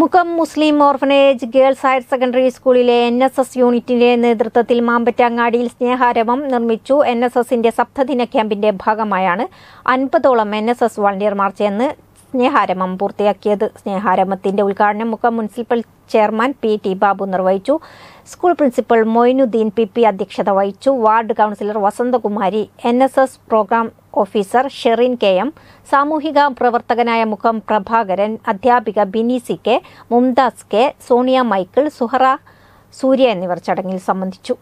മുഖം Muslim orphanage girls higher secondary സ്കൂളിലെ N S S യൂണിറ്റിന്റെ നേതൃത്വത്തിൽ മാമ്പറ്റാങ്ങാടിയിൽ സ്നേഹാരവം നിർമ്മിച്ചു എൻ എസ് എസിന്റെ സപ്തദിന ക്യാമ്പിന്റെ ഭാഗമായാണ് അൻപതോളം എൻ എസ് എസ് വളണ്ടിയർമാർ ചേർന്ന് സ്നേഹാരമം പൂർത്തിയാക്കിയത് സ്നേഹാരമത്തിന്റെ ഉദ്ഘാടനം Mukkam municipal chairman P T Babu നിർവഹിച്ചു school principal Moinuddin P P അധ്യക്ഷത വഹിച്ചു ward councillor Vasanthakumari N S S programme officer Sherin K M സാമൂഹിക പ്രവർത്തകനായ മുഖം പ്രഭാകരൻ അധ്യാപിക Bini C K Mumtaz K Sonia Michael Suhara Surya എന്നിവർ ചടങ്ങിൽ സംബന്ധിച്ചു